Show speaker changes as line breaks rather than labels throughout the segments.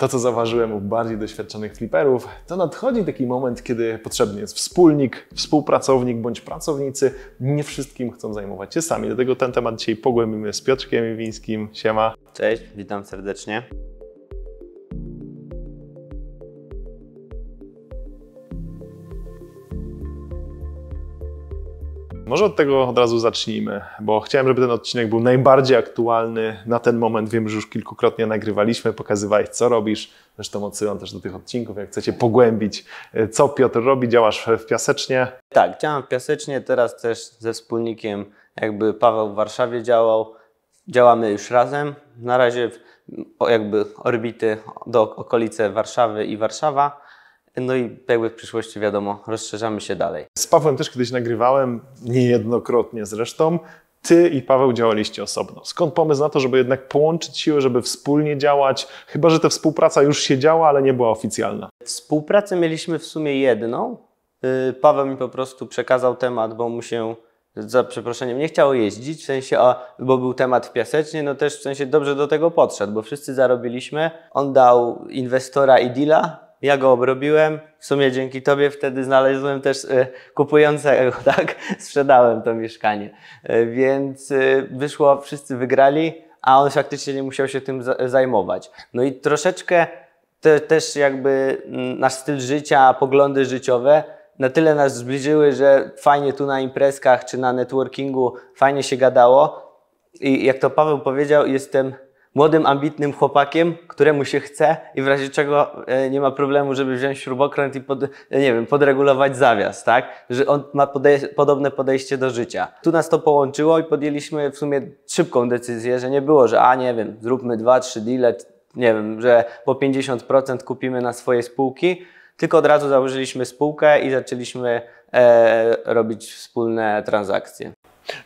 To, co zauważyłem u bardziej doświadczonych fliperów, to nadchodzi taki moment, kiedy potrzebny jest wspólnik, współpracownik bądź pracownicy. Nie wszystkim chcą zajmować się sami. Dlatego ten temat dzisiaj pogłębimy z Piotrkiem Iwińskim. Siema. Cześć, witam serdecznie. Może od tego od razu zacznijmy, bo chciałem, żeby ten odcinek był najbardziej aktualny na ten moment. Wiem, że już kilkukrotnie nagrywaliśmy, pokazywałeś, co robisz. Zresztą odsyłam też do tych odcinków, jak chcecie pogłębić, e, co Piotr robi. Działasz w Piasecznie.
Tak, działam w Piasecznie, teraz też ze wspólnikiem, jakby Paweł w Warszawie działał. Działamy już razem. Na razie jakby orbity do okolice Warszawy i Warszawa. No i jakby w przyszłości, wiadomo, rozszerzamy się dalej.
Z Pawłem też kiedyś nagrywałem, niejednokrotnie zresztą. Ty i Paweł działaliście osobno. Skąd pomysł na to, żeby jednak połączyć siły, żeby wspólnie działać? Chyba, że ta współpraca już się działa, ale nie była oficjalna. Współpracę
mieliśmy w sumie jedną. Y, Paweł mi po prostu przekazał temat, bo mu się za przeproszeniem nie chciało jeździć, w sensie, a, bo był temat w piasecznie, no też w sensie dobrze do tego podszedł, bo wszyscy zarobiliśmy. On dał inwestora i deala, ja go obrobiłem, w sumie dzięki tobie wtedy znalazłem też e, kupującego, tak? Sprzedałem to mieszkanie. E, więc e, wyszło, wszyscy wygrali, a on faktycznie nie musiał się tym zajmować. No i troszeczkę te, też jakby mm, nasz styl życia, poglądy życiowe na tyle nas zbliżyły, że fajnie tu na imprezkach czy na networkingu fajnie się gadało. I jak to Paweł powiedział, jestem młodym, ambitnym chłopakiem, któremu się chce i w razie czego e, nie ma problemu, żeby wziąć śrubokręt i pod, e, nie wiem, podregulować zawias, tak? Że on ma podobne podejście do życia. Tu nas to połączyło i podjęliśmy w sumie szybką decyzję, że nie było, że a nie wiem, zróbmy dwa, trzy deale, nie wiem, że po 50% kupimy na swoje spółki, tylko od razu założyliśmy spółkę i zaczęliśmy e, robić wspólne transakcje.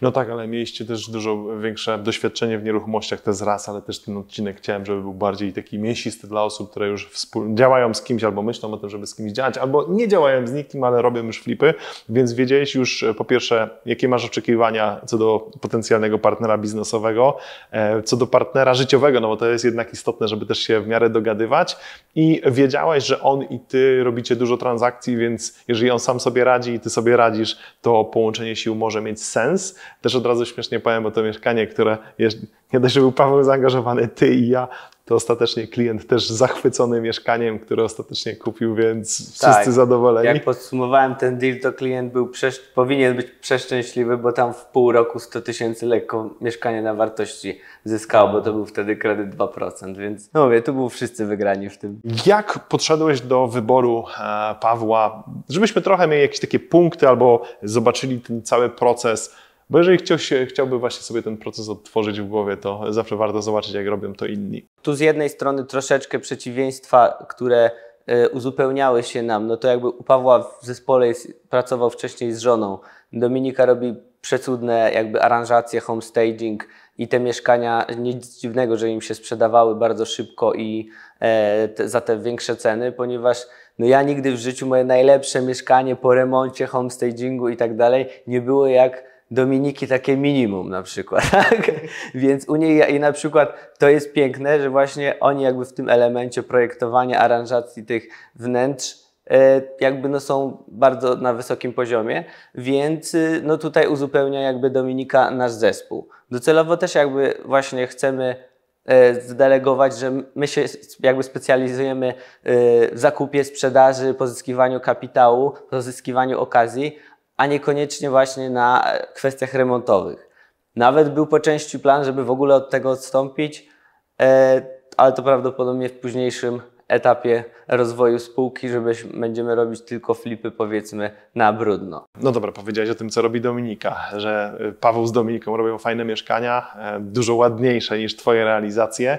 No tak, ale mieliście też dużo większe doświadczenie w nieruchomościach, to jest raz, ale też ten odcinek chciałem, żeby był bardziej taki mięsisty dla osób, które już działają z kimś albo myślą o tym, żeby z kimś działać, albo nie działają z nikim, ale robią już flipy, więc wiedziałeś już e, po pierwsze, jakie masz oczekiwania co do potencjalnego partnera biznesowego, e, co do partnera życiowego, no bo to jest jednak istotne, żeby też się w miarę dogadywać i wiedziałeś, że on i ty robicie dużo transakcji, więc jeżeli on sam sobie radzi i ty sobie radzisz, to połączenie sił może mieć sens. Też od razu śmiesznie powiem o to mieszkanie, które nie dość, że był Paweł zaangażowany, ty i ja, to ostatecznie klient też zachwycony mieszkaniem, które ostatecznie kupił, więc wszyscy tak. zadowoleni. Jak
podsumowałem ten deal, to klient był powinien być przeszczęśliwy, bo tam w pół roku 100 tysięcy lekko mieszkanie na wartości zyskało, bo to był wtedy kredyt 2%, więc no mówię, tu był wszyscy wygrani
w tym. Jak podszedłeś do wyboru e, Pawła, żebyśmy trochę mieli jakieś takie punkty albo zobaczyli ten cały proces, bo jeżeli chciał się, chciałby właśnie sobie ten proces
odtworzyć w głowie, to zawsze warto zobaczyć, jak robią to inni. Tu z jednej strony troszeczkę przeciwieństwa, które y, uzupełniały się nam. No to jakby u Pawła w zespole jest, pracował wcześniej z żoną. Dominika robi przecudne jakby aranżacje, homestaging i te mieszkania, nic dziwnego, że im się sprzedawały bardzo szybko i e, te, za te większe ceny, ponieważ no ja nigdy w życiu moje najlepsze mieszkanie po remoncie, homestagingu i tak dalej nie było jak Dominiki takie minimum na przykład. Tak? Więc u niej i na przykład to jest piękne, że właśnie oni jakby w tym elemencie projektowania, aranżacji tych wnętrz e, jakby no są bardzo na wysokim poziomie, więc y, no tutaj uzupełnia jakby Dominika nasz zespół. Docelowo też jakby właśnie chcemy e, zdelegować, że my się jakby specjalizujemy y, w zakupie, sprzedaży, pozyskiwaniu kapitału, pozyskiwaniu okazji, a niekoniecznie właśnie na kwestiach remontowych. Nawet był po części plan, żeby w ogóle od tego odstąpić, e, ale to prawdopodobnie w późniejszym etapie rozwoju spółki, że będziemy robić tylko flipy, powiedzmy, na brudno. No dobra, powiedziałeś o tym, co robi Dominika, że e, Paweł z Dominiką robią fajne mieszkania,
e, dużo ładniejsze niż Twoje realizacje.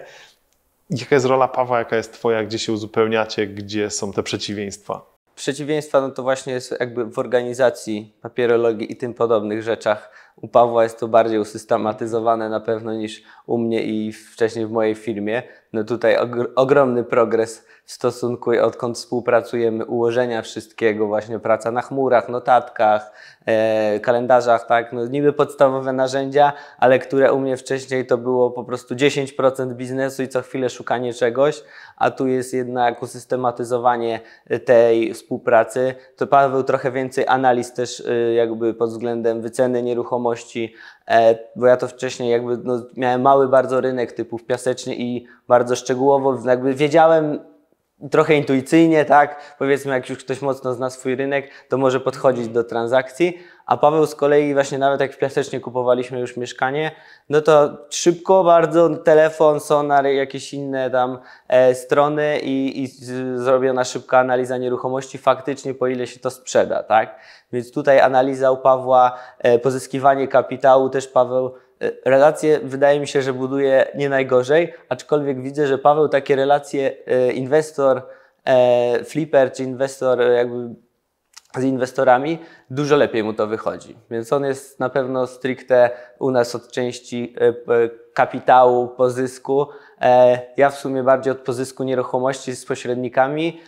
Jaka jest rola Pawła, jaka jest Twoja, gdzie się uzupełniacie, gdzie są te przeciwieństwa?
przeciwieństwa no to właśnie jest jakby w organizacji papierologii i tym podobnych rzeczach u Pawła jest to bardziej usystematyzowane na pewno niż u mnie i wcześniej w mojej firmie. No tutaj ogromny progres w stosunku, odkąd współpracujemy, ułożenia wszystkiego, właśnie praca na chmurach, notatkach, e, kalendarzach, tak, no niby podstawowe narzędzia, ale które u mnie wcześniej to było po prostu 10% biznesu i co chwilę szukanie czegoś, a tu jest jednak usystematyzowanie e, tej współpracy. To Paweł trochę więcej analiz też y, jakby pod względem wyceny nieruchomości, nieruchomości, e, bo ja to wcześniej jakby no, miałem mały bardzo rynek typów piasecznie i bardzo szczegółowo jakby wiedziałem trochę intuicyjnie, tak? Powiedzmy, jak już ktoś mocno zna swój rynek, to może podchodzić do transakcji. A Paweł z kolei, właśnie nawet jak w Piasecznie kupowaliśmy już mieszkanie, no to szybko bardzo telefon, sonar, jakieś inne tam e, strony i, i zrobiona szybka analiza nieruchomości faktycznie po ile się to sprzeda, tak? Więc tutaj analiza u Pawła, e, pozyskiwanie kapitału też Paweł Y, relacje wydaje mi się, że buduje nie najgorzej, aczkolwiek widzę, że Paweł takie relacje y, inwestor, e, flipper czy inwestor e, jakby z inwestorami, dużo lepiej mu to wychodzi. Więc on jest na pewno stricte u nas od części e, kapitału, pozysku. Ja w sumie bardziej od pozysku nieruchomości z pośrednikami.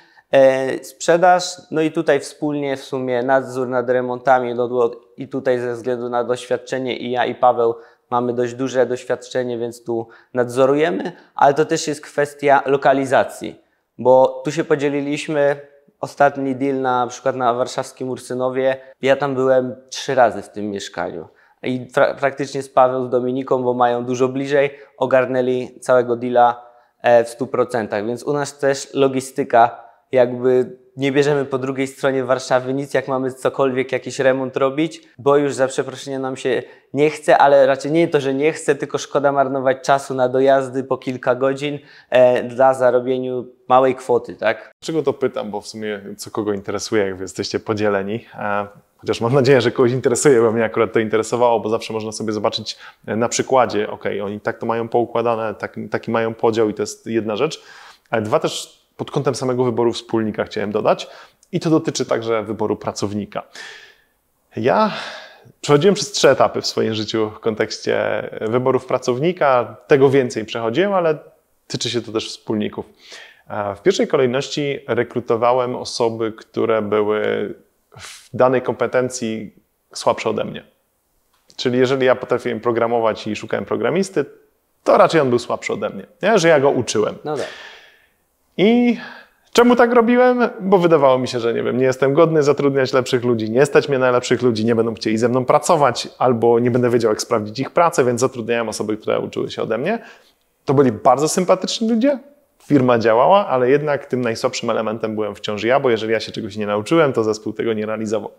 Sprzedaż, no i tutaj wspólnie w sumie nadzór nad remontami, no i tutaj ze względu na doświadczenie i ja i Paweł mamy dość duże doświadczenie, więc tu nadzorujemy, ale to też jest kwestia lokalizacji, bo tu się podzieliliśmy. Ostatni deal na przykład na warszawskim Ursynowie, ja tam byłem trzy razy w tym mieszkaniu i pra praktycznie z Paweł, z Dominiką, bo mają dużo bliżej, ogarnęli całego deala e, w 100%. Więc u nas też logistyka jakby nie bierzemy po drugiej stronie Warszawy nic, jak mamy cokolwiek, jakiś remont robić, bo już za przeproszenie nam się nie chce, ale raczej nie to, że nie chce, tylko szkoda marnować czasu na dojazdy po kilka godzin e, dla zarobieniu małej kwoty, tak? Czego to pytam, bo w sumie
co kogo interesuje, jak wy jesteście podzieleni. E chociaż mam nadzieję, że kogoś interesuje, bo mnie akurat to interesowało, bo zawsze można sobie zobaczyć e, na przykładzie, ok, oni tak to mają poukładane, tak, taki mają podział i to jest jedna rzecz, ale dwa też pod kątem samego wyboru wspólnika chciałem dodać i to dotyczy także wyboru pracownika. Ja przechodziłem przez trzy etapy w swoim życiu w kontekście wyborów pracownika, tego więcej przechodziłem, ale tyczy się to też wspólników. W pierwszej kolejności rekrutowałem osoby, które były w danej kompetencji słabsze ode mnie. Czyli jeżeli ja potrafiłem programować i szukałem programisty, to raczej on był słabszy ode mnie, nie? że ja go uczyłem. No tak. I czemu tak robiłem? Bo wydawało mi się, że nie wiem, nie jestem godny zatrudniać lepszych ludzi, nie stać mnie na lepszych ludzi, nie będą chcieli ze mną pracować, albo nie będę wiedział, jak sprawdzić ich pracę, więc zatrudniałem osoby, które uczyły się ode mnie. To byli bardzo sympatyczni ludzie, firma działała, ale jednak tym najsłabszym elementem byłem wciąż ja, bo jeżeli ja się czegoś nie nauczyłem, to zespół tego nie realizował.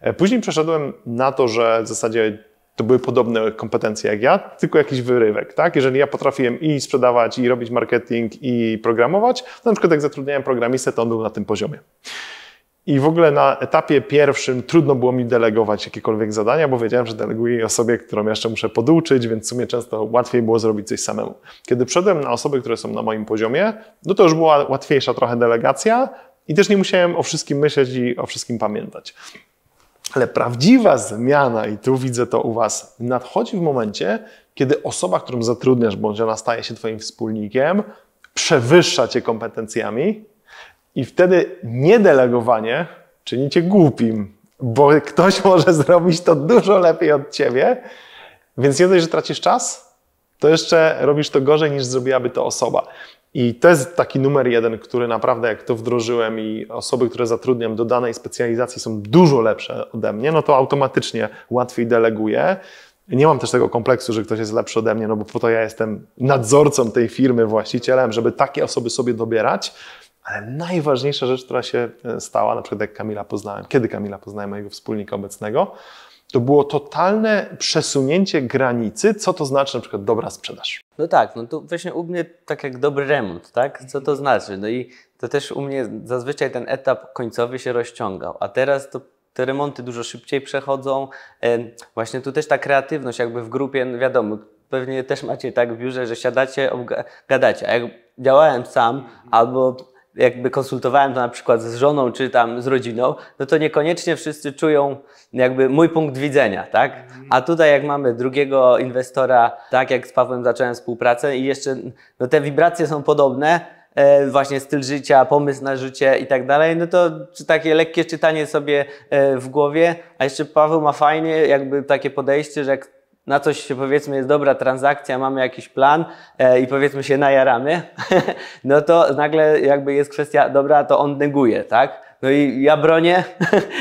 E, później przeszedłem na to, że w zasadzie to były podobne kompetencje jak ja, tylko jakiś wyrywek, tak? Jeżeli ja potrafiłem i sprzedawać, i robić marketing, i programować, to na przykład jak zatrudniałem programistę, to on był na tym poziomie. I w ogóle na etapie pierwszym trudno było mi delegować jakiekolwiek zadania, bo wiedziałem, że deleguję osobie, którą jeszcze muszę poduczyć, więc w sumie często łatwiej było zrobić coś samemu. Kiedy przeszedłem na osoby, które są na moim poziomie, no to już była łatwiejsza trochę delegacja i też nie musiałem o wszystkim myśleć i o wszystkim pamiętać. Ale prawdziwa zmiana, i tu widzę to u Was, nadchodzi w momencie, kiedy osoba, którą zatrudniasz, bądź ona staje się Twoim wspólnikiem, przewyższa Cię kompetencjami i wtedy niedelegowanie czyni Cię głupim, bo ktoś może zrobić to dużo lepiej od Ciebie, więc nie dość, że tracisz czas, to jeszcze robisz to gorzej niż zrobiłaby to osoba. I to jest taki numer jeden, który naprawdę jak to wdrożyłem i osoby, które zatrudniam do danej specjalizacji są dużo lepsze ode mnie, no to automatycznie łatwiej deleguję. Nie mam też tego kompleksu, że ktoś jest lepszy ode mnie, no bo po to ja jestem nadzorcą tej firmy, właścicielem, żeby takie osoby sobie dobierać. Ale najważniejsza rzecz, która się e, stała, na przykład jak Kamila poznałem, kiedy Kamila poznałem mojego wspólnika obecnego, to było totalne przesunięcie granicy, co to znaczy
na przykład dobra sprzedaż. No tak, no to właśnie u mnie tak jak dobry remont, tak? Co to znaczy? No i to też u mnie zazwyczaj ten etap końcowy się rozciągał, a teraz to te remonty dużo szybciej przechodzą. E, właśnie tu też ta kreatywność jakby w grupie, no wiadomo, pewnie też macie tak w biurze, że siadacie, gadacie. A jak działałem sam albo jakby konsultowałem to na przykład z żoną czy tam z rodziną, no to niekoniecznie wszyscy czują jakby mój punkt widzenia, tak? A tutaj jak mamy drugiego inwestora, tak jak z Pawłem zacząłem współpracę i jeszcze no te wibracje są podobne, E, właśnie styl życia, pomysł na życie i tak dalej, no to czy takie lekkie czytanie sobie e, w głowie, a jeszcze Paweł ma fajnie jakby takie podejście, że jak na coś powiedzmy jest dobra transakcja, mamy jakiś plan e, i powiedzmy się najaramy, no to nagle jakby jest kwestia, dobra, to on neguje, tak? No i ja bronię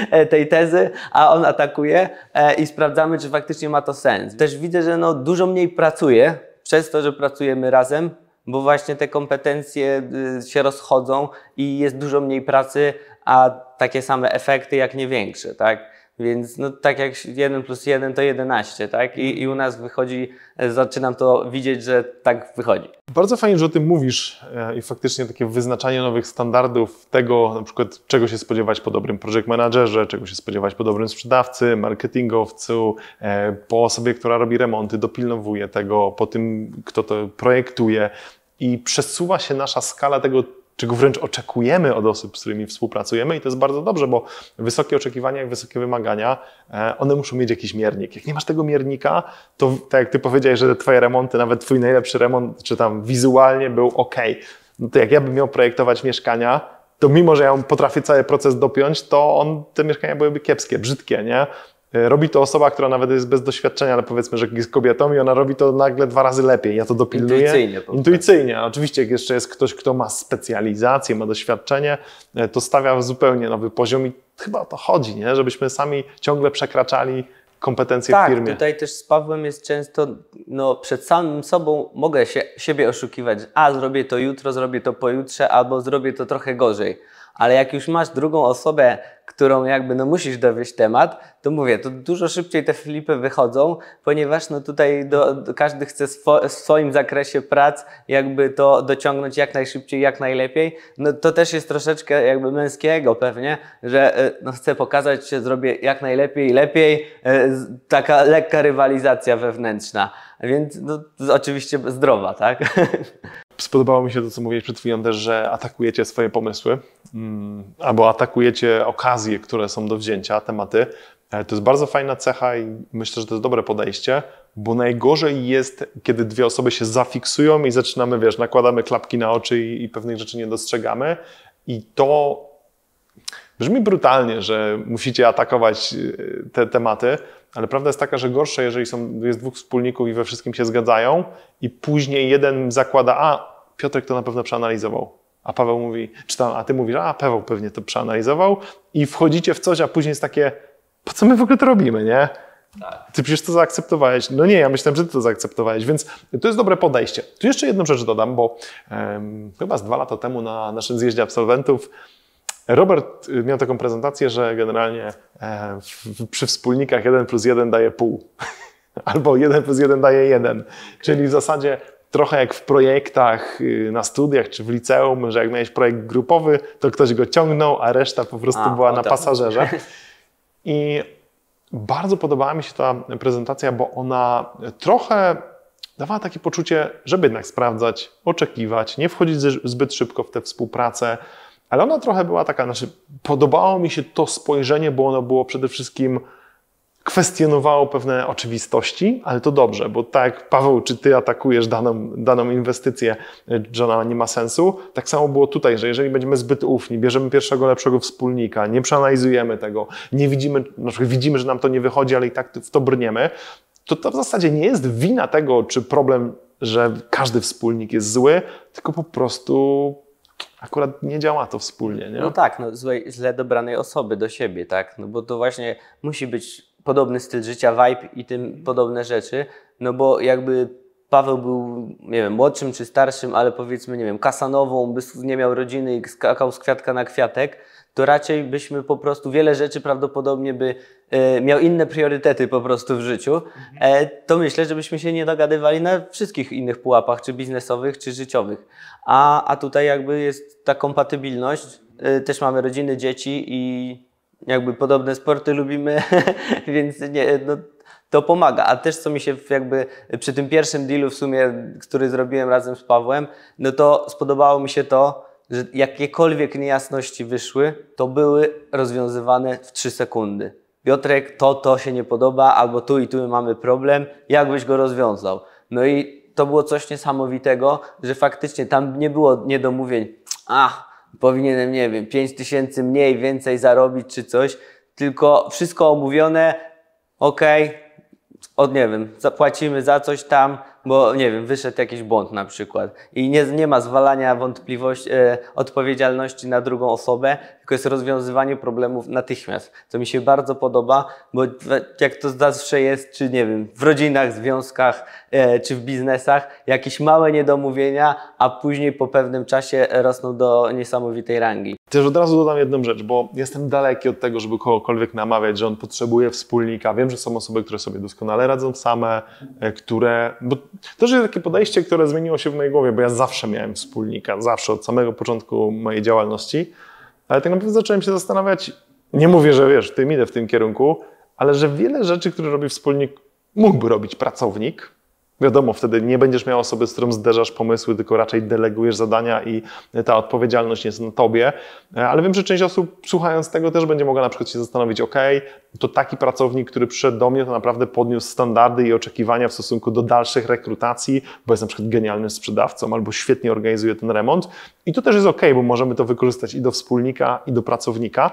tej tezy, a on atakuje e, i sprawdzamy, czy faktycznie ma to sens. Też widzę, że no dużo mniej pracuje, przez to, że pracujemy razem, bo właśnie te kompetencje y, się rozchodzą i jest dużo mniej pracy, a takie same efekty jak nie większe, tak? Więc no, tak jak 1 plus 1 to 11, tak? I, I, u nas wychodzi, e, zaczynam to widzieć, że tak wychodzi.
Bardzo fajnie, że o tym mówisz e, i faktycznie takie wyznaczanie nowych standardów tego, na przykład czego się spodziewać po dobrym project managerze, czego się spodziewać po dobrym sprzedawcy, marketingowcu, e, po osobie, która robi remonty, dopilnowuje tego, po tym, kto to projektuje. I przesuwa się nasza skala tego, czego wręcz oczekujemy od osób, z którymi współpracujemy i to jest bardzo dobrze, bo wysokie oczekiwania i wysokie wymagania, e, one muszą mieć jakiś miernik. Jak nie masz tego miernika, to tak jak ty powiedziałeś, że twoje remonty, nawet twój najlepszy remont, czy tam wizualnie był ok. No to jak ja bym miał projektować mieszkania, to mimo, że ja potrafię cały proces dopiąć, to on, te mieszkania byłyby kiepskie, brzydkie, nie? E, robi to osoba, która nawet jest bez doświadczenia, ale powiedzmy, że jest kobietą i ona robi to nagle dwa razy lepiej. Ja to dopilnuję. Intuicyjnie. to. Intuicyjnie. Oczywiście, jak jeszcze jest ktoś, kto ma specjalizację, ma doświadczenie, e, to stawia w zupełnie nowy poziom i chyba o to chodzi, nie? żebyśmy sami ciągle przekraczali kompetencje tak, w firmie. Tak, tutaj
też z Pawłem jest często, no przed samym sobą mogę się, siebie oszukiwać, a zrobię to jutro, zrobię to pojutrze, albo zrobię to trochę gorzej ale jak już masz drugą osobę, którą jakby no musisz dowieść temat, to mówię, to dużo szybciej te flipy wychodzą, ponieważ no tutaj do, do, każdy chce swo, w swoim zakresie prac jakby to dociągnąć jak najszybciej, jak najlepiej. No to też jest troszeczkę jakby męskiego pewnie, że e, no chcę pokazać się, zrobię jak najlepiej, lepiej, e, taka lekka rywalizacja wewnętrzna, więc no, oczywiście zdrowa, tak? Spodobało mi się to, co mówiłeś przed chwilą też, że atakujecie
swoje pomysły mm, albo atakujecie okazje, które są do wzięcia, tematy. E, to jest bardzo fajna cecha i myślę, że to jest dobre podejście, bo najgorzej jest, kiedy dwie osoby się zafiksują i zaczynamy, wiesz, nakładamy klapki na oczy i, i pewnych rzeczy nie dostrzegamy. I to brzmi brutalnie, że musicie atakować e, te tematy, ale prawda jest taka, że gorsze, jeżeli są, jest dwóch wspólników i we wszystkim się zgadzają, i później jeden zakłada, a Piotrek to na pewno przeanalizował. A Paweł mówi, czy tam, a ty mówisz, a Paweł pewnie to przeanalizował i wchodzicie w coś, a później jest takie, po co my w ogóle to robimy, nie? Tak. Ty przecież to zaakceptowałeś. No nie, ja myślałem, że ty to zaakceptowałeś, więc to jest dobre podejście. Tu jeszcze jedną rzecz dodam, bo um, chyba z dwa lata temu na naszym zjeździe absolwentów Robert y, miał taką prezentację, że generalnie e, przy wspólnikach 1 plus 1 daje pół. Albo 1 plus 1 daje 1. Czyli w zasadzie trochę jak w projektach y, na studiach czy w liceum, że jak miałeś projekt grupowy, to ktoś go ciągnął, a reszta po prostu a, była na tak. pasażerze. I bardzo podobała mi się ta prezentacja, bo ona trochę dawała takie poczucie, żeby jednak sprawdzać, oczekiwać, nie wchodzić zbyt szybko w tę współpracę. Ale ona trochę była taka, znaczy, podobało mi się to spojrzenie, bo ono było przede wszystkim kwestionowało pewne oczywistości, ale to dobrze, bo tak Paweł, czy ty atakujesz daną, daną inwestycję, że ona nie ma sensu, tak samo było tutaj, że jeżeli będziemy zbyt ufni, bierzemy pierwszego lepszego wspólnika, nie przeanalizujemy tego, nie widzimy, na przykład widzimy, że nam to nie wychodzi, ale i tak w to brniemy, to to w zasadzie nie jest wina tego, czy problem, że każdy wspólnik jest zły, tylko po prostu akurat nie działa to wspólnie, nie? No
tak, no złej, źle dobranej osoby do siebie, tak? No bo to właśnie musi być podobny styl życia, vibe i tym podobne rzeczy, no bo jakby Paweł był, nie wiem, młodszym czy starszym, ale powiedzmy, nie wiem, kasanową, by nie miał rodziny i skakał z kwiatka na kwiatek, to raczej byśmy po prostu wiele rzeczy prawdopodobnie by e, miał inne priorytety po prostu w życiu, e, to myślę, żebyśmy się nie dogadywali na wszystkich innych pułapach, czy biznesowych, czy życiowych. A, a tutaj jakby jest ta kompatybilność, e, też mamy rodziny, dzieci i jakby podobne sporty lubimy, więc nie, no, to pomaga. A też co mi się jakby przy tym pierwszym dealu w sumie, który zrobiłem razem z Pawłem, no to spodobało mi się to, że jakiekolwiek niejasności wyszły, to były rozwiązywane w 3 sekundy. Piotrek, to, to się nie podoba, albo tu i tu mamy problem, jakbyś go rozwiązał. No i to było coś niesamowitego, że faktycznie tam nie było niedomówień. Ach, powinienem, nie wiem, 5 tysięcy mniej, więcej zarobić czy coś, tylko wszystko omówione, okej, okay od nie wiem, zapłacimy za coś tam, bo nie wiem, wyszedł jakiś błąd na przykład. I nie, nie ma zwalania wątpliwości, e, odpowiedzialności na drugą osobę, tylko jest rozwiązywanie problemów natychmiast. Co mi się bardzo podoba, bo jak to zawsze jest, czy nie wiem, w rodzinach, związkach, e, czy w biznesach, jakieś małe niedomówienia, a później po pewnym czasie rosną do niesamowitej rangi. Też od razu dodam jedną rzecz, bo jestem daleki od tego, żeby kogokolwiek namawiać, że on
potrzebuje wspólnika. Wiem, że są osoby, które sobie doskonale radzą same, e, które. Bo też jest takie podejście, które zmieniło się w mojej głowie, bo ja zawsze miałem wspólnika, zawsze od samego początku mojej działalności. Ale tak naprawdę zacząłem się zastanawiać, nie mówię, że wiesz, w tym idę w tym kierunku, ale że wiele rzeczy, które robi wspólnik, mógłby robić pracownik, Wiadomo, wtedy nie będziesz miał osoby, z którą zderzasz pomysły, tylko raczej delegujesz zadania i ta odpowiedzialność jest na tobie. E, ale wiem, że część osób słuchając tego też będzie mogła na przykład się zastanowić, ok, to taki pracownik, który przyszedł do mnie, to naprawdę podniósł standardy i oczekiwania w stosunku do dalszych rekrutacji, bo jest na przykład genialnym sprzedawcą albo świetnie organizuje ten remont. I to też jest ok, bo możemy to wykorzystać i do wspólnika, i do pracownika.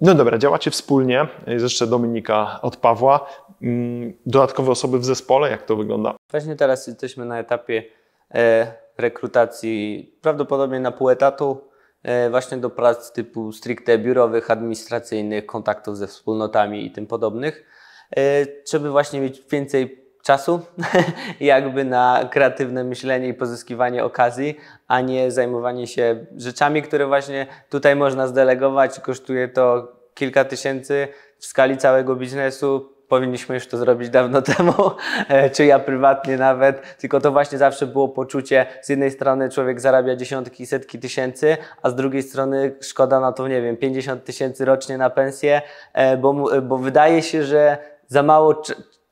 No dobra, działacie wspólnie. Jest jeszcze Dominika od Pawła. Mm, dodatkowe osoby w zespole? Jak to wygląda?
Właśnie teraz jesteśmy na etapie e, rekrutacji prawdopodobnie na pół etatu, e, właśnie do prac typu stricte biurowych, administracyjnych, kontaktów ze wspólnotami i tym podobnych, e, żeby właśnie mieć więcej czasu jakby na kreatywne myślenie i pozyskiwanie okazji, a nie zajmowanie się rzeczami, które właśnie tutaj można zdelegować. Kosztuje to kilka tysięcy w skali całego biznesu, powinniśmy już to zrobić dawno temu, e, czy ja prywatnie nawet, tylko to właśnie zawsze było poczucie, z jednej strony człowiek zarabia dziesiątki, setki tysięcy, a z drugiej strony szkoda na to, nie wiem, 50 tysięcy rocznie na pensję, e, bo, bo wydaje się, że za mało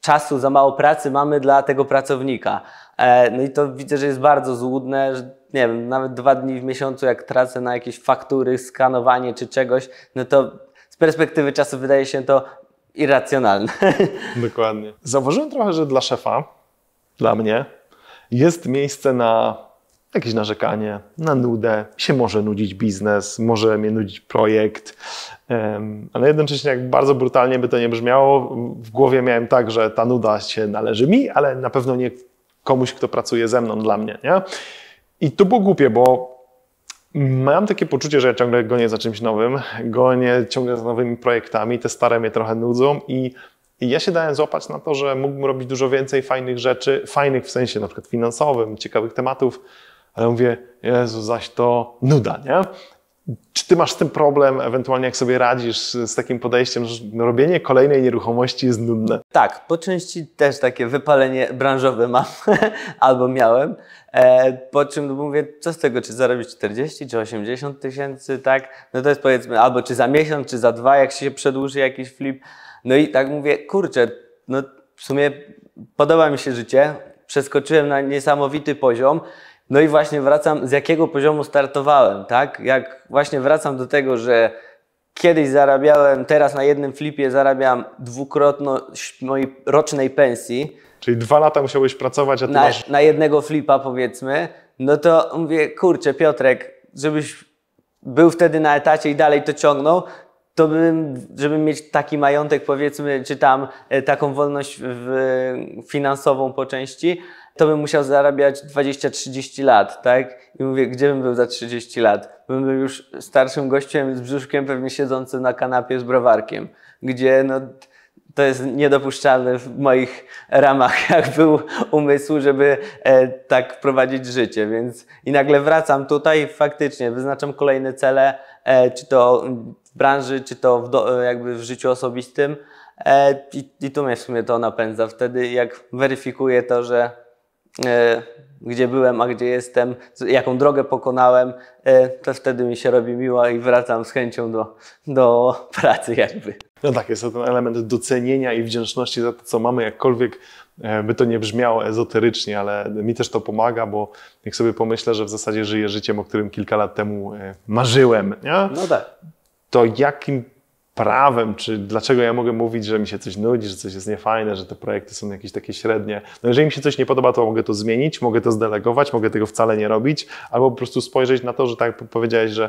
czasu, za mało pracy mamy dla tego pracownika. E, no i to widzę, że jest bardzo złudne, że nie wiem, nawet dwa dni w miesiącu, jak tracę na jakieś faktury, skanowanie czy czegoś, no to z perspektywy czasu wydaje się to irracjonalne. Dokładnie. Zauważyłem trochę, że dla szefa,
dla mnie, jest miejsce na jakieś narzekanie, na nudę. Się może nudzić biznes, może mnie nudzić projekt, ale jednocześnie, jak bardzo brutalnie by to nie brzmiało, w głowie miałem tak, że ta nuda się należy mi, ale na pewno nie komuś, kto pracuje ze mną, dla mnie. Nie? I to było głupie, bo Mam takie poczucie, że ja ciągle gonię za czymś nowym, gonię ciągle za nowymi projektami, te stare mnie trochę nudzą i ja się dałem złapać na to, że mógłbym robić dużo więcej fajnych rzeczy, fajnych w sensie na przykład finansowym, ciekawych tematów, ale mówię, Jezu, zaś to nuda, nie? Czy ty masz z tym problem, ewentualnie jak sobie radzisz z takim podejściem, że robienie kolejnej nieruchomości jest nudne?
Tak, po części też takie wypalenie branżowe mam albo miałem. E, po czym mówię, co z tego, czy zarobić 40 czy 80 tysięcy, tak? No to jest powiedzmy, albo czy za miesiąc, czy za dwa, jak się przedłuży jakiś flip. No i tak mówię, kurczę, no w sumie podoba mi się życie, przeskoczyłem na niesamowity poziom no i właśnie wracam, z jakiego poziomu startowałem, tak? Jak właśnie wracam do tego, że kiedyś zarabiałem, teraz na jednym flipie zarabiam dwukrotność mojej rocznej pensji. Czyli dwa lata musiałeś pracować, a ty na, masz... na jednego flipa powiedzmy. No to mówię, kurczę Piotrek, żebyś był wtedy na etacie i dalej to ciągnął, to bym, żeby mieć taki majątek, powiedzmy, czy tam e, taką wolność w, finansową po części, to bym musiał zarabiać 20-30 lat, tak? I mówię, gdzie bym był za 30 lat? Bym był już starszym gościem z brzuszkiem, pewnie siedzący na kanapie z browarkiem, gdzie no, to jest niedopuszczalne w moich ramach, jak był umysł, żeby e, tak prowadzić życie. Więc i nagle wracam tutaj, faktycznie wyznaczam kolejne cele, e, czy to w branży, czy to w do, e, jakby w życiu osobistym. E, i, I tu mnie w sumie to napędza wtedy, jak weryfikuję to, że E, gdzie byłem, a gdzie jestem, jaką drogę pokonałem, e, to wtedy mi się robi miła i wracam z chęcią do, do pracy jakby. No
tak, jest to ten element docenienia i wdzięczności za to, co mamy, jakkolwiek e, by to nie brzmiało ezoterycznie, ale mi też to pomaga, bo jak sobie pomyślę, że w zasadzie żyję życiem, o którym kilka lat temu marzyłem, nie? No tak. to jakim prawem, czy dlaczego ja mogę mówić, że mi się coś nudzi, że coś jest niefajne, że te projekty są jakieś takie średnie. No jeżeli mi się coś nie podoba, to mogę to zmienić, mogę to zdelegować, mogę tego wcale nie robić, albo po prostu spojrzeć na to, że tak jak powiedziałeś, że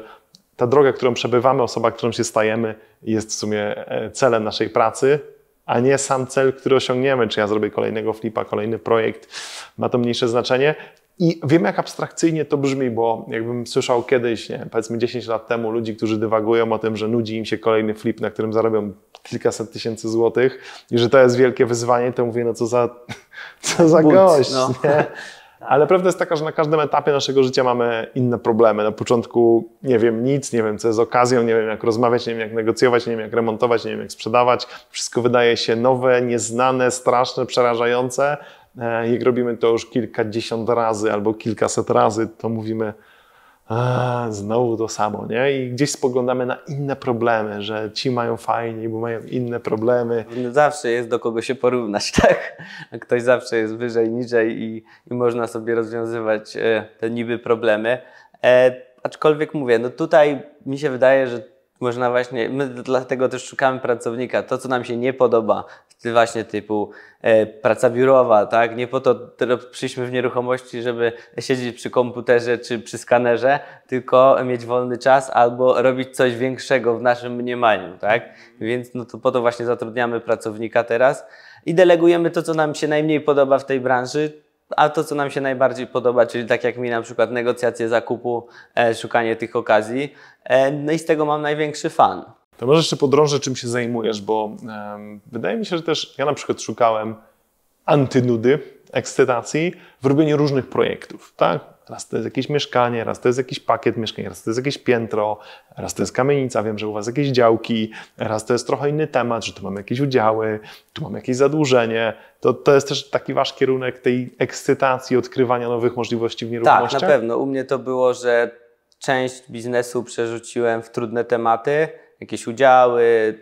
ta droga, którą przebywamy, osoba, którą się stajemy, jest w sumie e, celem naszej pracy, a nie sam cel, który osiągniemy. Czy ja zrobię kolejnego flipa, kolejny projekt, ma to mniejsze znaczenie. I wiem, jak abstrakcyjnie to brzmi, bo jakbym słyszał kiedyś, nie, powiedzmy 10 lat temu, ludzi, którzy dywagują o tym, że nudzi im się kolejny flip, na którym zarobią kilkaset tysięcy złotych i że to jest wielkie wyzwanie, to mówię, no co za, co za But, gość. No. Nie? Ale prawda jest taka, że na każdym etapie naszego życia mamy inne problemy. Na początku nie wiem nic, nie wiem co jest okazją, nie wiem jak rozmawiać, nie wiem jak negocjować, nie wiem jak remontować, nie wiem jak sprzedawać. Wszystko wydaje się nowe, nieznane, straszne, przerażające, E, jak robimy to już kilkadziesiąt razy albo kilkaset razy, to mówimy a, znowu to samo, nie? I gdzieś spoglądamy na inne problemy, że ci mają fajnie, bo mają inne problemy.
No zawsze jest do kogo się porównać, tak? Ktoś zawsze jest wyżej, niżej i, i można sobie rozwiązywać e, te niby problemy. E, aczkolwiek mówię, no tutaj mi się wydaje, że można właśnie, my dlatego też szukamy pracownika. To, co nam się nie podoba, właśnie typu e, praca biurowa, tak? Nie po to przyjdźmy w nieruchomości, żeby siedzieć przy komputerze czy przy skanerze, tylko mieć wolny czas albo robić coś większego w naszym mniemaniu, tak? Więc no to po to właśnie zatrudniamy pracownika teraz i delegujemy to, co nam się najmniej podoba w tej branży, a to, co nam się najbardziej podoba, czyli tak jak mi na przykład negocjacje zakupu, e, szukanie tych okazji. E, no i z tego mam największy fan.
To może jeszcze podrążę, czym się zajmujesz, bo e, wydaje mi się, że też ja na przykład szukałem antynudy, ekscytacji w robieniu różnych projektów, tak? Raz to jest jakieś mieszkanie, raz to jest jakiś pakiet mieszkań, raz to jest jakieś piętro, raz to jest kamienica, wiem, że u Was jakieś działki, raz to jest trochę inny temat, że tu mamy jakieś udziały, tu mamy jakieś zadłużenie. To, to jest też taki Wasz kierunek tej ekscytacji, odkrywania nowych możliwości w nieruchomościach? Tak, na pewno.
U mnie to było, że część biznesu przerzuciłem w trudne tematy, jakieś udziały,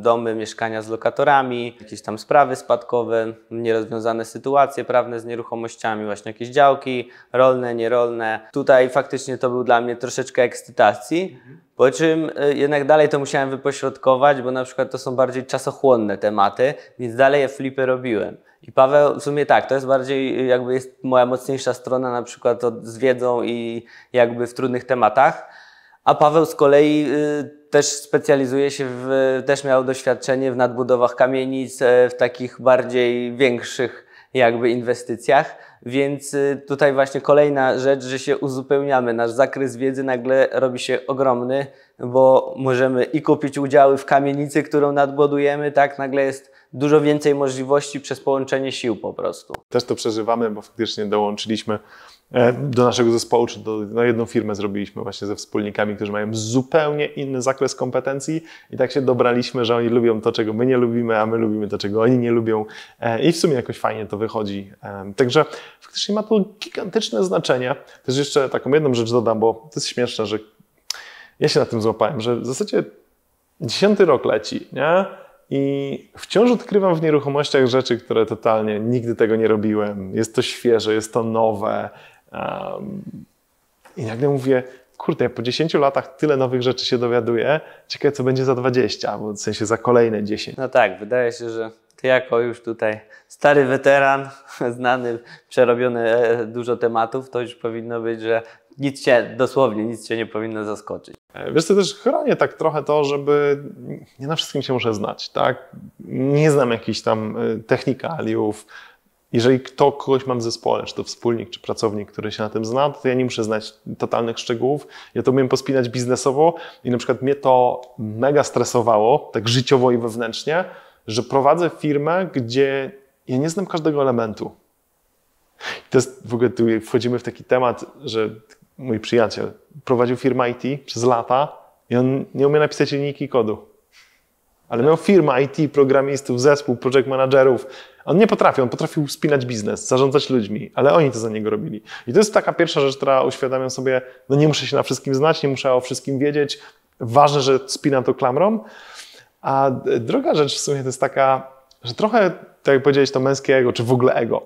domy, mieszkania z lokatorami, jakieś tam sprawy spadkowe, nierozwiązane sytuacje prawne z nieruchomościami, właśnie jakieś działki rolne, nierolne. Tutaj faktycznie to był dla mnie troszeczkę ekscytacji, po czym y, jednak dalej to musiałem wypośrodkować, bo na przykład to są bardziej czasochłonne tematy, więc dalej je flipy robiłem. I Paweł, w sumie tak, to jest bardziej y, jakby jest moja mocniejsza strona na przykład z wiedzą i jakby w trudnych tematach, a Paweł z kolei y, też specjalizuje się w, też miał doświadczenie w nadbudowach kamienic, e, w takich bardziej większych jakby inwestycjach, więc e, tutaj właśnie kolejna rzecz, że się uzupełniamy. Nasz zakres wiedzy nagle robi się ogromny, bo możemy i kupić udziały w kamienicy, którą nadbudujemy, tak, nagle jest dużo więcej możliwości przez połączenie sił po prostu. Też to
przeżywamy, bo faktycznie dołączyliśmy E, do naszego zespołu, czy do, na jedną firmę zrobiliśmy właśnie ze wspólnikami, którzy mają zupełnie inny zakres kompetencji i tak się dobraliśmy, że oni lubią to, czego my nie lubimy, a my lubimy to, czego oni nie lubią e, i w sumie jakoś fajnie to wychodzi. E, także faktycznie ma to gigantyczne znaczenie. Też jeszcze taką jedną rzecz dodam, bo to jest śmieszne, że ja się na tym złapałem, że w zasadzie dziesiąty rok leci, nie? I wciąż odkrywam w nieruchomościach rzeczy, które totalnie nigdy tego nie robiłem. Jest to świeże, jest to nowe, i nagle mówię, kurde, po 10 latach tyle nowych rzeczy się dowiaduję, ciekawe co będzie za 20, bo w sensie za kolejne
10. No tak, wydaje się, że ty jako już tutaj stary weteran, znany, przerobiony e, dużo tematów, to już powinno być, że nic cię, dosłownie nic cię nie powinno zaskoczyć. E, wiesz, to
też chronię tak trochę to, żeby nie na wszystkim się muszę znać, tak? Nie znam jakichś tam e, technikaliów, jeżeli kto, kogoś mam w zespole, czy to wspólnik, czy pracownik, który się na tym zna, to ja nie muszę znać totalnych szczegółów. Ja to umiem pospinać biznesowo i na przykład mnie to mega stresowało, tak życiowo i wewnętrznie, że prowadzę firmę, gdzie ja nie znam każdego elementu. I to jest, w ogóle tu wchodzimy w taki temat, że mój przyjaciel prowadził firmę IT przez lata i on nie umie napisać linijki kodu ale miał firmę IT, programistów, zespół, project managerów. On nie potrafił, on potrafił spinać biznes, zarządzać ludźmi, ale oni to za niego robili. I to jest taka pierwsza rzecz, która uświadamiam sobie, no nie muszę się na wszystkim znać, nie muszę o wszystkim wiedzieć. Ważne, że spinam to klamrą. A druga rzecz w sumie to jest taka, że trochę, tak jak powiedziałeś, to męskie ego, czy w ogóle ego.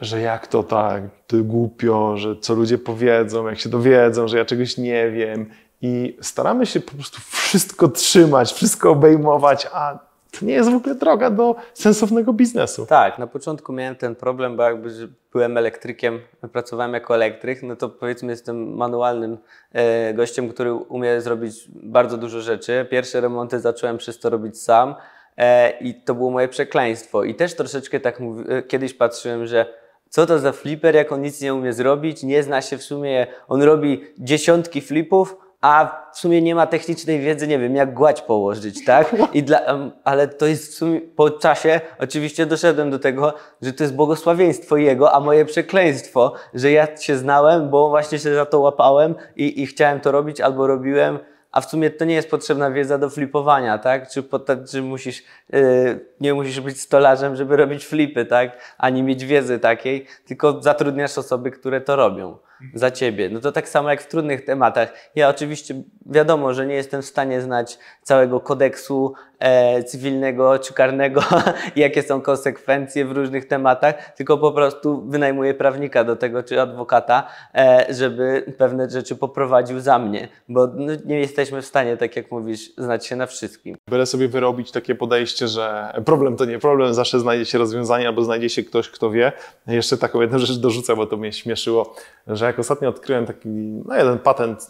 Że jak to tak, ty głupio, że co ludzie powiedzą, jak się dowiedzą, że ja czegoś nie wiem, i staramy się po prostu wszystko trzymać, wszystko obejmować, a to nie jest w ogóle droga do sensownego
biznesu. Tak, na początku miałem ten problem, bo jakby że byłem elektrykiem, pracowałem jako elektryk, no to powiedzmy jestem manualnym e, gościem, który umie zrobić bardzo dużo rzeczy. Pierwsze remonty zacząłem przez to robić sam e, i to było moje przekleństwo. I też troszeczkę tak e, kiedyś patrzyłem, że co to za flipper, jak on nic nie umie zrobić, nie zna się w sumie, on robi dziesiątki flipów, a w sumie nie ma technicznej wiedzy, nie wiem, jak gładź położyć, tak? I dla, ale to jest w sumie, po czasie oczywiście doszedłem do tego, że to jest błogosławieństwo jego, a moje przekleństwo, że ja się znałem, bo właśnie się za to łapałem i, i chciałem to robić albo robiłem, a w sumie to nie jest potrzebna wiedza do flipowania, tak? Czy, po, czy musisz, yy, nie musisz być stolarzem, żeby robić flipy, tak? Ani mieć wiedzy takiej, tylko zatrudniasz osoby, które to robią za ciebie. No to tak samo jak w trudnych tematach. Ja oczywiście wiadomo, że nie jestem w stanie znać całego kodeksu e, cywilnego czy karnego, jakie są konsekwencje w różnych tematach, tylko po prostu wynajmuję prawnika do tego czy adwokata, e, żeby pewne rzeczy poprowadził za mnie, bo no, nie jesteśmy w stanie, tak jak mówisz, znać się na wszystkim. Byle sobie
wyrobić takie podejście, że problem to nie problem, zawsze znajdzie się rozwiązanie albo znajdzie się ktoś, kto wie. Jeszcze taką jedną rzecz dorzucę, bo to mnie śmieszyło, że jak ostatnio odkryłem taki, no jeden patent,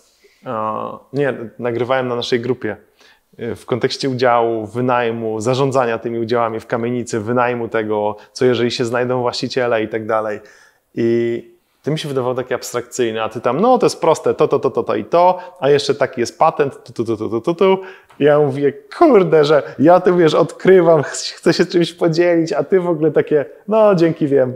nie, nagrywałem na naszej grupie y, w kontekście udziału, wynajmu, zarządzania tymi udziałami w kamienicy, wynajmu tego, co jeżeli się znajdą właściciele i tak dalej. I to mi się wydawało takie abstrakcyjne, a ty tam, no to jest proste, to, to, to, to, to i to, a jeszcze taki jest patent, tu, tu, tu, tu, tu, tu, tu. Ja mówię, kurde, że ja tu wiesz, odkrywam, chcę się czymś podzielić, a ty w ogóle takie, no dzięki wiem.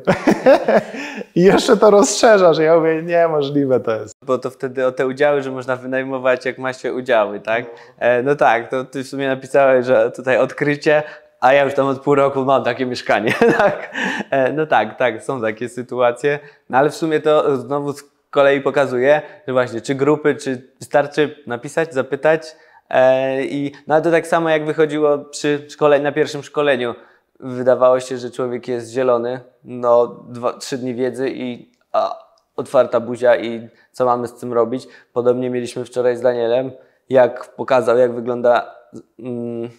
I jeszcze to rozszerzasz. Ja mówię, niemożliwe to jest.
Bo to wtedy o te udziały, że można wynajmować, jak ma się udziały, tak? No, e, no tak, to ty w sumie napisałeś, że tutaj odkrycie, a ja już tam od pół roku mam takie mieszkanie. Tak? E, no tak, tak, są takie sytuacje, no ale w sumie to znowu z kolei pokazuje, że właśnie czy grupy, czy wystarczy napisać, zapytać. E, I, no ale to tak samo jak wychodziło przy szkole, na pierwszym szkoleniu. Wydawało się, że człowiek jest zielony, no dwa, trzy dni wiedzy i a, otwarta buzia i co mamy z tym robić. Podobnie mieliśmy wczoraj z Danielem, jak pokazał, jak wygląda... Mm,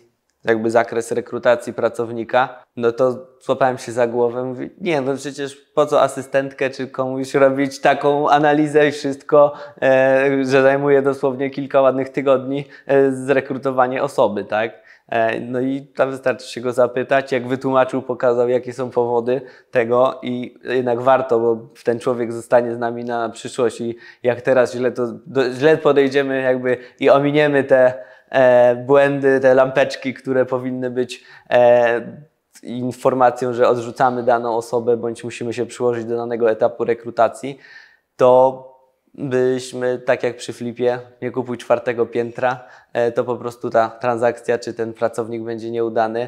jakby zakres rekrutacji pracownika, no to złapałem się za głowę, mówię, nie, no przecież po co asystentkę czy komuś robić taką analizę i wszystko, e, że zajmuje dosłownie kilka ładnych tygodni e, zrekrutowanie osoby, tak? E, no i tam wystarczy się go zapytać, jak wytłumaczył, pokazał, jakie są powody tego i jednak warto, bo ten człowiek zostanie z nami na przyszłość i jak teraz źle, to, do, źle podejdziemy jakby i ominiemy te E, błędy, te lampeczki, które powinny być e, informacją, że odrzucamy daną osobę bądź musimy się przyłożyć do danego etapu rekrutacji, to byśmy, tak jak przy flipie, nie kupuj czwartego piętra, e, to po prostu ta transakcja czy ten pracownik będzie nieudany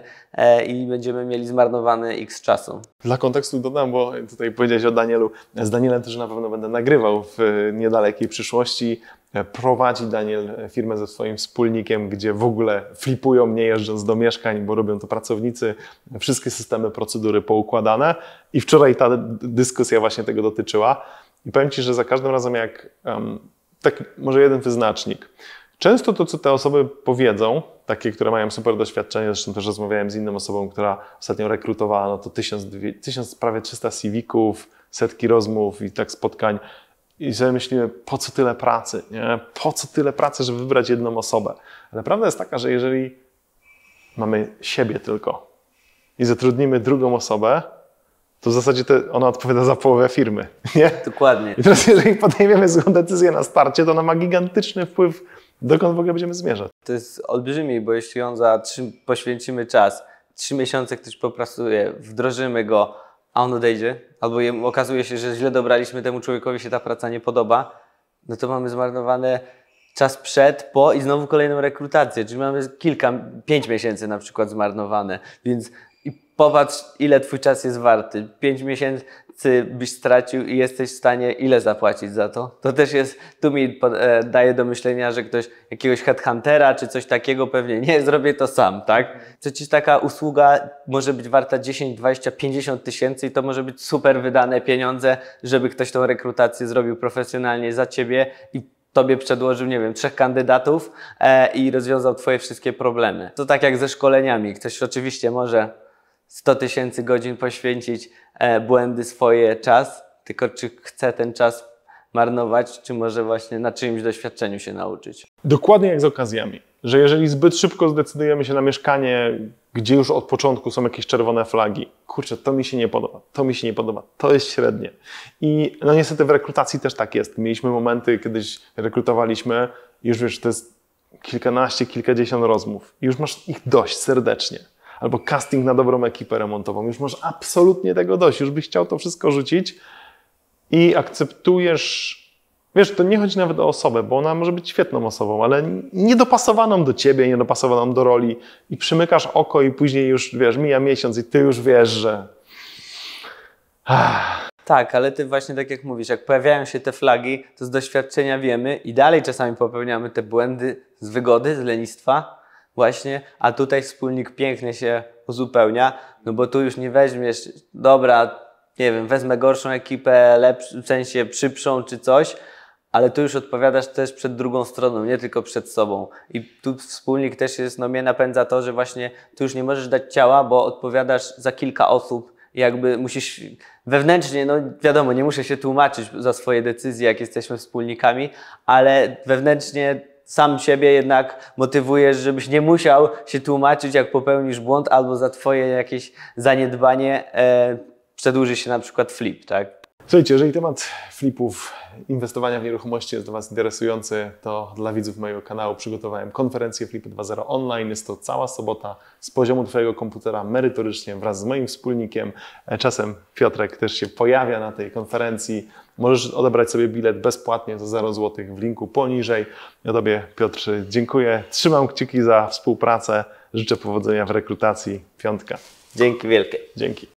i będziemy mieli zmarnowany x czasu. Dla kontekstu dodam, bo
tutaj powiedziałeś o Danielu. Z Danielem też na pewno będę nagrywał w niedalekiej przyszłości E, prowadzi Daniel e, firmę ze swoim wspólnikiem, gdzie w ogóle flipują nie jeżdżąc do mieszkań, bo robią to pracownicy, wszystkie systemy, procedury poukładane. I wczoraj ta dyskusja właśnie tego dotyczyła. I powiem Ci, że za każdym razem jak, um, tak może jeden wyznacznik. Często to, co te osoby powiedzą, takie, które mają super doświadczenie, zresztą też rozmawiałem z inną osobą, która ostatnio rekrutowała, no to 1000, 1000 prawie 300 CV-ków, setki rozmów i tak spotkań i sobie myślimy, po co tyle pracy? Nie? Po co tyle pracy, żeby wybrać jedną osobę? Ale prawda jest taka, że jeżeli mamy siebie tylko i zatrudnimy drugą osobę, to w zasadzie ona odpowiada za połowę firmy. Nie?
Dokładnie. I teraz,
jeżeli podejmiemy złą decyzję na starcie, to ona ma gigantyczny wpływ, dokąd w ogóle będziemy zmierzać.
To jest olbrzymi, bo jeśli on za trzy, poświęcimy czas, trzy miesiące ktoś popracuje, wdrożymy go, a on odejdzie, albo jemu, okazuje się, że źle dobraliśmy, temu człowiekowi się ta praca nie podoba, no to mamy zmarnowane czas przed, po i znowu kolejną rekrutację, czyli mamy kilka, pięć miesięcy na przykład zmarnowane, więc i popatrz ile twój czas jest warty. Pięć miesięcy, byś stracił i jesteś w stanie ile zapłacić za to. To też jest, tu mi e, daje do myślenia, że ktoś jakiegoś headhuntera czy coś takiego pewnie nie zrobię to sam, tak? Przecież taka usługa może być warta 10, 20, 50 tysięcy i to może być super wydane pieniądze, żeby ktoś tą rekrutację zrobił profesjonalnie za ciebie i tobie przedłożył, nie wiem, trzech kandydatów e, i rozwiązał twoje wszystkie problemy. To tak jak ze szkoleniami. Ktoś oczywiście może 100 tysięcy godzin poświęcić e, błędy swoje czas, tylko czy chcę ten czas marnować, czy może właśnie na czyimś doświadczeniu się nauczyć.
Dokładnie jak z okazjami, że jeżeli zbyt szybko zdecydujemy się na mieszkanie, gdzie już od początku są jakieś czerwone flagi, kurczę, to mi się nie podoba, to mi się nie podoba, to jest średnie. I no niestety w rekrutacji też tak jest. Mieliśmy momenty, kiedyś rekrutowaliśmy, już wiesz, to jest kilkanaście, kilkadziesiąt rozmów. Już masz ich dość serdecznie albo casting na dobrą ekipę remontową. Już masz absolutnie tego dość, już byś chciał to wszystko rzucić i akceptujesz. Wiesz, to nie chodzi nawet o osobę, bo ona może być świetną osobą, ale niedopasowaną do ciebie, niedopasowaną do roli i przymykasz oko i później już, wiesz, mija miesiąc i ty już wiesz, że...
Ah. Tak, ale ty właśnie tak jak mówisz, jak pojawiają się te flagi, to z doświadczenia wiemy i dalej czasami popełniamy te błędy z wygody, z lenistwa, właśnie, a tutaj wspólnik pięknie się uzupełnia, no bo tu już nie weźmiesz, dobra, nie wiem, wezmę gorszą ekipę, lepszą, w sensie szybszą czy coś, ale tu już odpowiadasz też przed drugą stroną, nie tylko przed sobą. I tu wspólnik też jest, no mnie napędza to, że właśnie tu już nie możesz dać ciała, bo odpowiadasz za kilka osób, jakby musisz wewnętrznie, no wiadomo, nie muszę się tłumaczyć za swoje decyzje, jak jesteśmy wspólnikami, ale wewnętrznie sam siebie jednak motywujesz, żebyś nie musiał się tłumaczyć, jak popełnisz błąd albo za twoje jakieś zaniedbanie e, przedłuży się na przykład flip, tak?
Słuchajcie, jeżeli temat flipów,
inwestowania w nieruchomości jest dla Was interesujący,
to dla widzów mojego kanału przygotowałem konferencję Flipy 2.0 online. Jest to cała sobota z poziomu Twojego komputera merytorycznie wraz z moim wspólnikiem. E, czasem Piotrek też się pojawia na tej konferencji. Możesz odebrać sobie bilet bezpłatnie za 0 zł w linku poniżej. Ja Tobie, Piotr, dziękuję. Trzymam kciuki za współpracę. Życzę powodzenia w rekrutacji. Piątka. Dzięki wielkie. Dzięki.